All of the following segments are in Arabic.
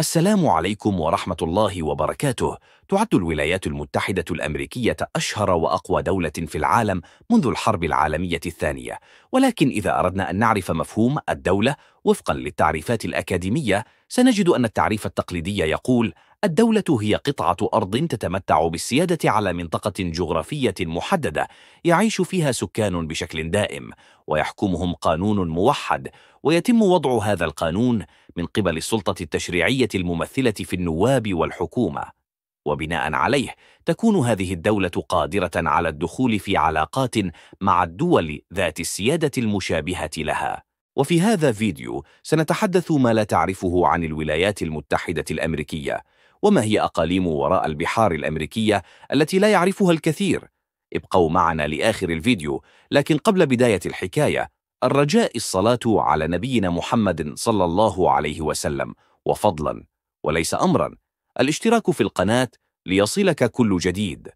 السلام عليكم ورحمة الله وبركاته تعد الولايات المتحدة الأمريكية أشهر وأقوى دولة في العالم منذ الحرب العالمية الثانية ولكن إذا أردنا أن نعرف مفهوم الدولة وفقا للتعريفات الأكاديمية سنجد أن التعريف التقليدي يقول الدولة هي قطعة أرض تتمتع بالسيادة على منطقة جغرافية محددة يعيش فيها سكان بشكل دائم ويحكمهم قانون موحد ويتم وضع هذا القانون من قبل السلطة التشريعية الممثلة في النواب والحكومة وبناء عليه تكون هذه الدولة قادرة على الدخول في علاقات مع الدول ذات السيادة المشابهة لها وفي هذا فيديو سنتحدث ما لا تعرفه عن الولايات المتحدة الأمريكية وما هي أقاليم وراء البحار الأمريكية التي لا يعرفها الكثير ابقوا معنا لآخر الفيديو لكن قبل بداية الحكاية الرجاء الصلاة على نبينا محمد صلى الله عليه وسلم وفضلا وليس أمرا الاشتراك في القناة ليصلك كل جديد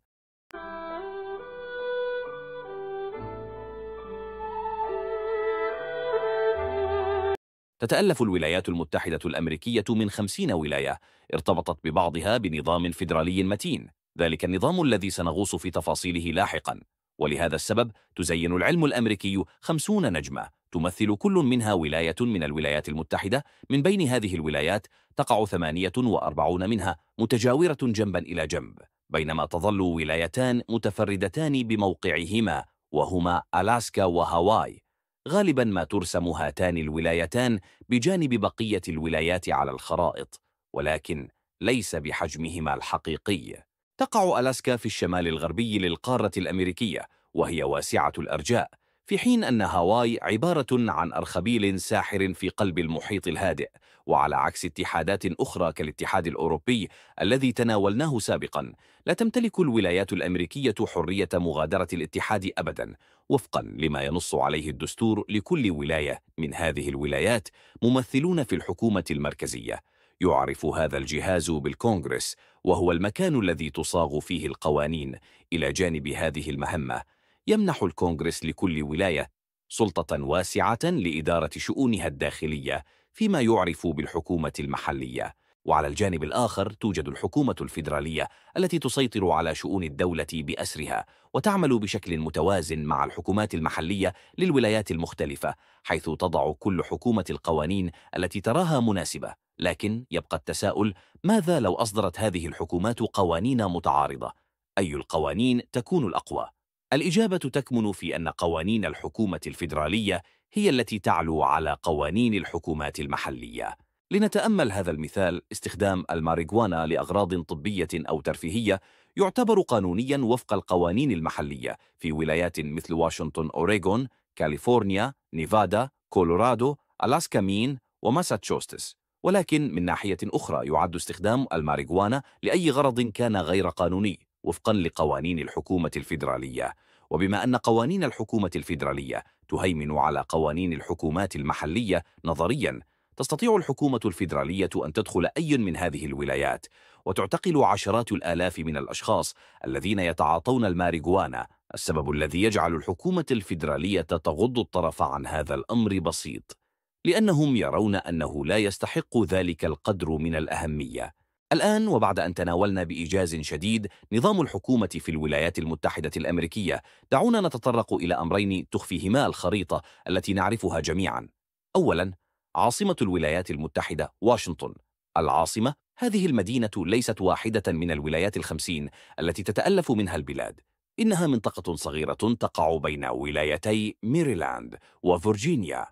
تتألف الولايات المتحدة الأمريكية من خمسين ولاية ارتبطت ببعضها بنظام فيدرالي متين ذلك النظام الذي سنغوص في تفاصيله لاحقا ولهذا السبب تزين العلم الأمريكي خمسون نجمة تمثل كل منها ولاية من الولايات المتحدة من بين هذه الولايات تقع ثمانية وأربعون منها متجاورة جنبا إلى جنب بينما تظل ولايتان متفردتان بموقعهما وهما ألاسكا وهاواي غالبا ما ترسم هاتان الولايتان بجانب بقية الولايات على الخرائط ولكن ليس بحجمهما الحقيقي تقع ألاسكا في الشمال الغربي للقارة الأمريكية وهي واسعة الأرجاء في حين أن هاواي عبارة عن أرخبيل ساحر في قلب المحيط الهادئ وعلى عكس اتحادات أخرى كالاتحاد الأوروبي الذي تناولناه سابقا لا تمتلك الولايات الأمريكية حرية مغادرة الاتحاد أبدا وفقا لما ينص عليه الدستور لكل ولاية من هذه الولايات ممثلون في الحكومة المركزية يعرف هذا الجهاز بالكونغرس وهو المكان الذي تصاغ فيه القوانين إلى جانب هذه المهمة يمنح الكونغرس لكل ولاية سلطة واسعة لإدارة شؤونها الداخلية فيما يعرف بالحكومة المحلية وعلى الجانب الآخر توجد الحكومة الفيدرالية التي تسيطر على شؤون الدولة بأسرها وتعمل بشكل متوازن مع الحكومات المحلية للولايات المختلفة حيث تضع كل حكومة القوانين التي تراها مناسبة لكن يبقى التساؤل ماذا لو أصدرت هذه الحكومات قوانين متعارضة؟ أي القوانين تكون الأقوى؟ الإجابة تكمن في أن قوانين الحكومة الفيدرالية هي التي تعلو على قوانين الحكومات المحلية لنتأمل هذا المثال استخدام الماريجوانا لأغراض طبية أو ترفيهية يعتبر قانونيا وفق القوانين المحلية في ولايات مثل واشنطن أوريغون، كاليفورنيا، نيفادا، كولورادو، ألاسكا مين وماساتشوستس ولكن من ناحية أخرى يعد استخدام الماريجوانا لأي غرض كان غير قانوني وفقا لقوانين الحكومة الفيدرالية وبما أن قوانين الحكومة الفيدرالية تهيمن على قوانين الحكومات المحلية نظرياً تستطيع الحكومة الفيدرالية أن تدخل أي من هذه الولايات وتعتقل عشرات الآلاف من الأشخاص الذين يتعاطون الماريجوانا السبب الذي يجعل الحكومة الفيدرالية تغض الطرف عن هذا الأمر بسيط لأنهم يرون أنه لا يستحق ذلك القدر من الأهمية الآن وبعد أن تناولنا بإيجاز شديد نظام الحكومة في الولايات المتحدة الأمريكية دعونا نتطرق إلى أمرين تخفيهما الخريطة التي نعرفها جميعا أولا عاصمة الولايات المتحدة واشنطن العاصمة هذه المدينة ليست واحدة من الولايات الخمسين التي تتألف منها البلاد إنها منطقة صغيرة تقع بين ولايتي ميريلاند وفرجينيا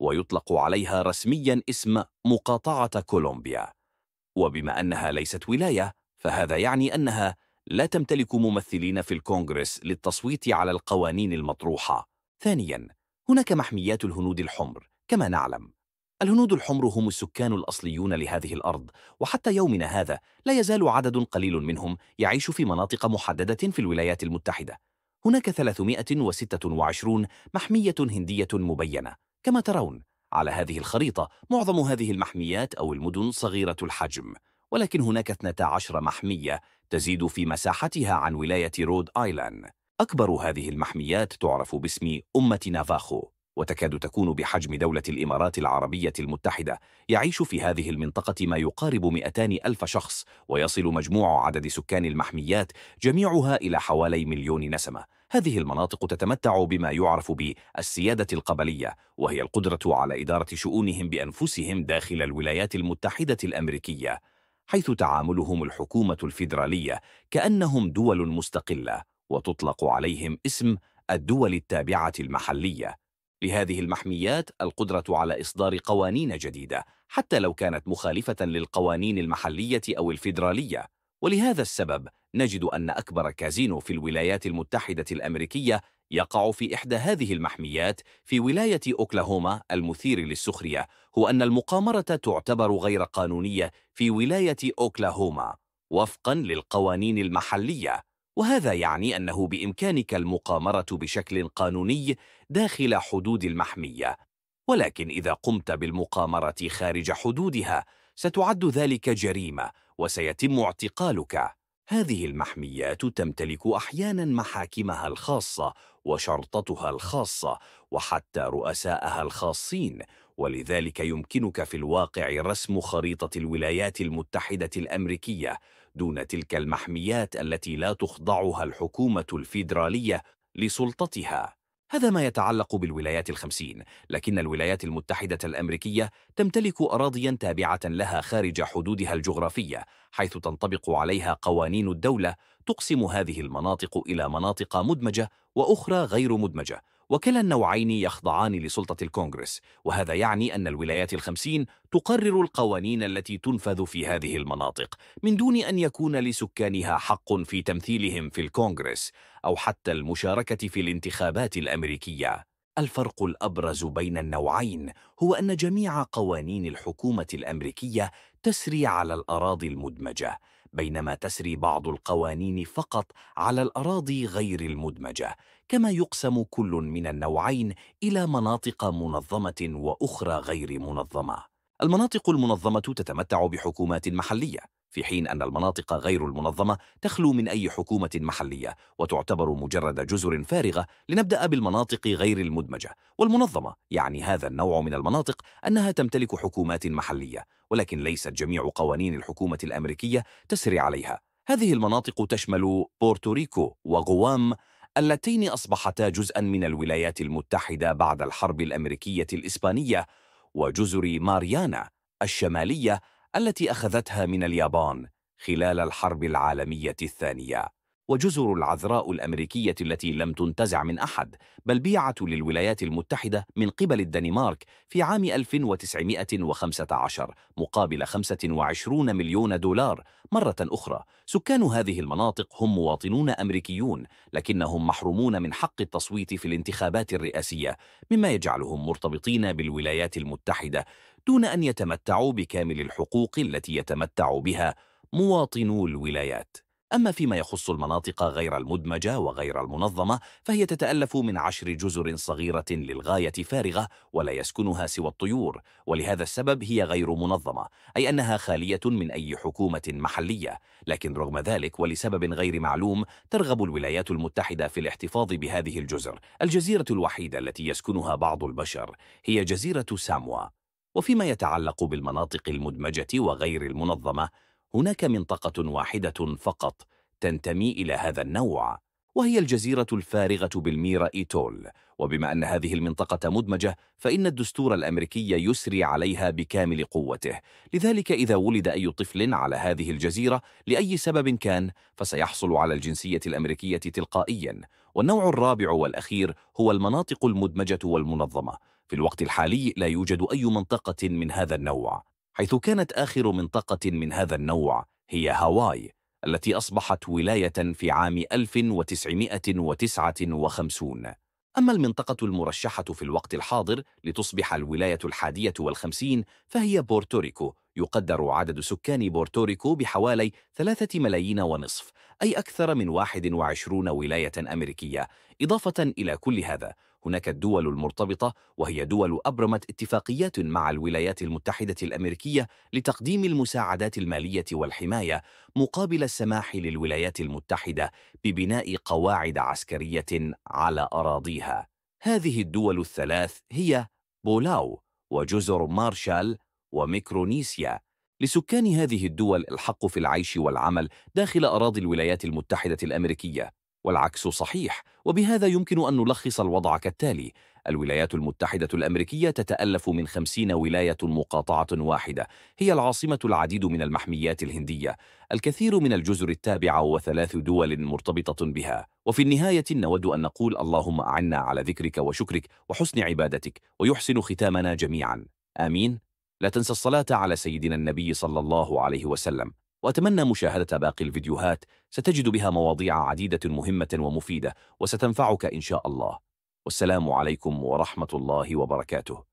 ويطلق عليها رسميا اسم مقاطعة كولومبيا وبما أنها ليست ولاية فهذا يعني أنها لا تمتلك ممثلين في الكونغرس للتصويت على القوانين المطروحة ثانياً هناك محميات الهنود الحمر كما نعلم الهنود الحمر هم السكان الأصليون لهذه الأرض وحتى يومنا هذا لا يزال عدد قليل منهم يعيش في مناطق محددة في الولايات المتحدة هناك 326 محمية هندية مبينة كما ترون على هذه الخريطة معظم هذه المحميات أو المدن صغيرة الحجم ولكن هناك 12 محمية تزيد في مساحتها عن ولاية رود آيلان أكبر هذه المحميات تعرف باسم أمة نافاخو وتكاد تكون بحجم دولة الإمارات العربية المتحدة يعيش في هذه المنطقة ما يقارب 200 ألف شخص ويصل مجموع عدد سكان المحميات جميعها إلى حوالي مليون نسمة هذه المناطق تتمتع بما يعرف بالسيادة القبلية وهي القدرة على إدارة شؤونهم بأنفسهم داخل الولايات المتحدة الأمريكية حيث تعاملهم الحكومة الفيدرالية كأنهم دول مستقلة وتطلق عليهم اسم الدول التابعة المحلية لهذه المحميات القدرة على إصدار قوانين جديدة حتى لو كانت مخالفة للقوانين المحلية أو الفيدرالية ولهذا السبب نجد أن أكبر كازينو في الولايات المتحدة الأمريكية يقع في إحدى هذه المحميات في ولاية أوكلاهوما المثير للسخرية هو أن المقامرة تعتبر غير قانونية في ولاية أوكلاهوما وفقا للقوانين المحلية وهذا يعني أنه بإمكانك المقامرة بشكل قانوني داخل حدود المحمية ولكن إذا قمت بالمقامرة خارج حدودها ستعد ذلك جريمة وسيتم اعتقالك هذه المحميات تمتلك أحيانا محاكمها الخاصة وشرطتها الخاصة وحتى رؤساءها الخاصين ولذلك يمكنك في الواقع رسم خريطة الولايات المتحدة الأمريكية دون تلك المحميات التي لا تخضعها الحكومة الفيدرالية لسلطتها هذا ما يتعلق بالولايات الخمسين لكن الولايات المتحدة الأمريكية تمتلك أراضيا تابعة لها خارج حدودها الجغرافية حيث تنطبق عليها قوانين الدولة تقسم هذه المناطق إلى مناطق مدمجة وأخرى غير مدمجة وكلا النوعين يخضعان لسلطة الكونغرس وهذا يعني أن الولايات الخمسين تقرر القوانين التي تنفذ في هذه المناطق من دون أن يكون لسكانها حق في تمثيلهم في الكونغرس أو حتى المشاركة في الانتخابات الأمريكية الفرق الأبرز بين النوعين هو أن جميع قوانين الحكومة الأمريكية تسري على الأراضي المدمجة بينما تسري بعض القوانين فقط على الأراضي غير المدمجة كما يقسم كل من النوعين إلى مناطق منظمة وأخرى غير منظمة المناطق المنظمة تتمتع بحكومات محلية في حين أن المناطق غير المنظمة تخلو من أي حكومة محلية وتعتبر مجرد جزر فارغة لنبدأ بالمناطق غير المدمجة والمنظمة يعني هذا النوع من المناطق أنها تمتلك حكومات محلية ولكن ليست جميع قوانين الحكومة الأمريكية تسري عليها هذه المناطق تشمل بورتوريكو وغوام اللتين أصبحتا جزءا من الولايات المتحدة بعد الحرب الأمريكية الإسبانية وجزر ماريانا الشمالية التي أخذتها من اليابان خلال الحرب العالمية الثانية وجزر العذراء الأمريكية التي لم تنتزع من أحد بل بيعت للولايات المتحدة من قبل الدنمارك في عام 1915 مقابل 25 مليون دولار مرة أخرى سكان هذه المناطق هم مواطنون أمريكيون لكنهم محرومون من حق التصويت في الانتخابات الرئاسية مما يجعلهم مرتبطين بالولايات المتحدة دون أن يتمتعوا بكامل الحقوق التي يتمتع بها مواطنو الولايات أما فيما يخص المناطق غير المدمجة وغير المنظمة فهي تتألف من عشر جزر صغيرة للغاية فارغة ولا يسكنها سوى الطيور ولهذا السبب هي غير منظمة أي أنها خالية من أي حكومة محلية لكن رغم ذلك ولسبب غير معلوم ترغب الولايات المتحدة في الاحتفاظ بهذه الجزر الجزيرة الوحيدة التي يسكنها بعض البشر هي جزيرة ساموا وفيما يتعلق بالمناطق المدمجة وغير المنظمة هناك منطقة واحدة فقط تنتمي إلى هذا النوع وهي الجزيرة الفارغة بالميرا إيتول وبما أن هذه المنطقة مدمجة فإن الدستور الأمريكي يسري عليها بكامل قوته لذلك إذا ولد أي طفل على هذه الجزيرة لأي سبب كان فسيحصل على الجنسية الأمريكية تلقائيا والنوع الرابع والأخير هو المناطق المدمجة والمنظمة في الوقت الحالي لا يوجد أي منطقة من هذا النوع حيث كانت آخر منطقة من هذا النوع هي هاواي التي أصبحت ولاية في عام 1959 أما المنطقة المرشحة في الوقت الحاضر لتصبح الولاية الحادية والخمسين فهي بورتوريكو يقدر عدد سكان بورتوريكو بحوالي ثلاثة ملايين ونصف أي أكثر من 21 ولاية أمريكية إضافة إلى كل هذا هناك الدول المرتبطة وهي دول أبرمت اتفاقيات مع الولايات المتحدة الأمريكية لتقديم المساعدات المالية والحماية مقابل السماح للولايات المتحدة ببناء قواعد عسكرية على أراضيها هذه الدول الثلاث هي بولاو وجزر مارشال وميكرونيسيا لسكان هذه الدول الحق في العيش والعمل داخل أراضي الولايات المتحدة الأمريكية والعكس صحيح وبهذا يمكن أن نلخص الوضع كالتالي الولايات المتحدة الأمريكية تتألف من خمسين ولاية مقاطعة واحدة هي العاصمة العديد من المحميات الهندية الكثير من الجزر التابعة وثلاث دول مرتبطة بها وفي النهاية نود أن نقول اللهم أعنا على ذكرك وشكرك وحسن عبادتك ويحسن ختامنا جميعا آمين لا تنسى الصلاة على سيدنا النبي صلى الله عليه وسلم وأتمنى مشاهدة باقي الفيديوهات ستجد بها مواضيع عديدة مهمة ومفيدة وستنفعك إن شاء الله والسلام عليكم ورحمة الله وبركاته